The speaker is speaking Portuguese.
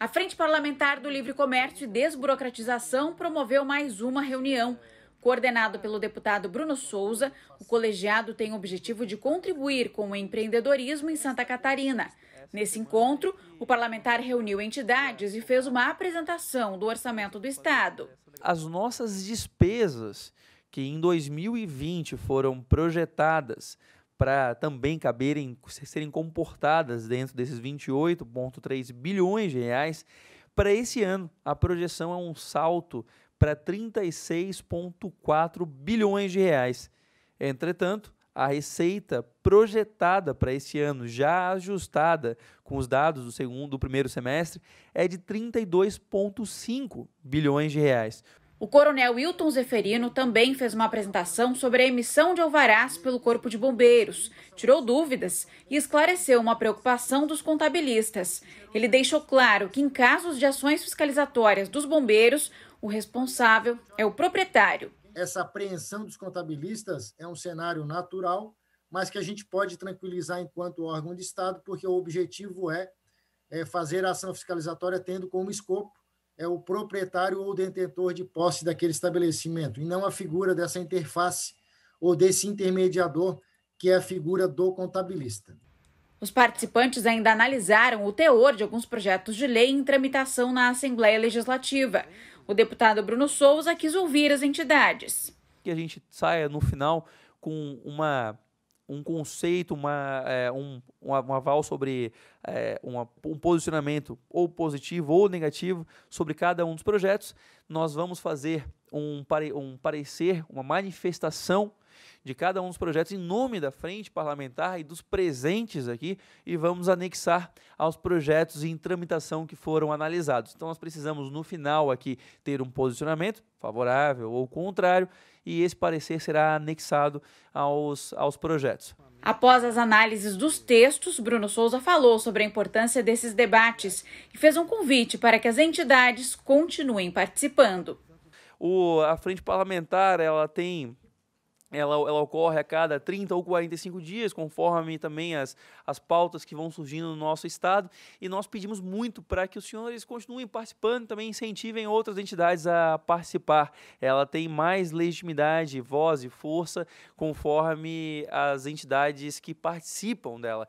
A Frente Parlamentar do Livre Comércio e Desburocratização promoveu mais uma reunião. Coordenado pelo deputado Bruno Souza, o colegiado tem o objetivo de contribuir com o empreendedorismo em Santa Catarina. Nesse encontro, o parlamentar reuniu entidades e fez uma apresentação do orçamento do Estado. As nossas despesas, que em 2020 foram projetadas para também caberem, serem comportadas dentro desses 28,3 bilhões de reais. Para esse ano, a projeção é um salto para 36,4 bilhões de reais. Entretanto, a receita projetada para esse ano, já ajustada com os dados do segundo, do primeiro semestre, é de 32,5 bilhões de reais. O coronel Wilton Zeferino também fez uma apresentação sobre a emissão de alvarás pelo Corpo de Bombeiros, tirou dúvidas e esclareceu uma preocupação dos contabilistas. Ele deixou claro que, em casos de ações fiscalizatórias dos bombeiros, o responsável é o proprietário. Essa apreensão dos contabilistas é um cenário natural, mas que a gente pode tranquilizar enquanto órgão de Estado, porque o objetivo é, é fazer a ação fiscalizatória tendo como escopo é o proprietário ou detentor de posse daquele estabelecimento, e não a figura dessa interface ou desse intermediador, que é a figura do contabilista. Os participantes ainda analisaram o teor de alguns projetos de lei em tramitação na Assembleia Legislativa. O deputado Bruno Souza quis ouvir as entidades. Que a gente saia no final com uma um conceito, uma, é, um, um, aval sobre é, uma, um posicionamento ou positivo ou negativo sobre cada um dos projetos, nós vamos fazer um, pare, um parecer, uma manifestação de cada um dos projetos em nome da frente parlamentar e dos presentes aqui e vamos anexar aos projetos em tramitação que foram analisados. Então nós precisamos no final aqui ter um posicionamento favorável ou contrário e esse parecer será anexado aos, aos projetos. Após as análises dos textos, Bruno Souza falou sobre a importância desses debates e fez um convite para que as entidades continuem participando. O, a frente parlamentar ela tem ela, ela ocorre a cada 30 ou 45 dias, conforme também as, as pautas que vão surgindo no nosso estado. E nós pedimos muito para que os senhores continuem participando, também incentivem outras entidades a participar. Ela tem mais legitimidade, voz e força conforme as entidades que participam dela.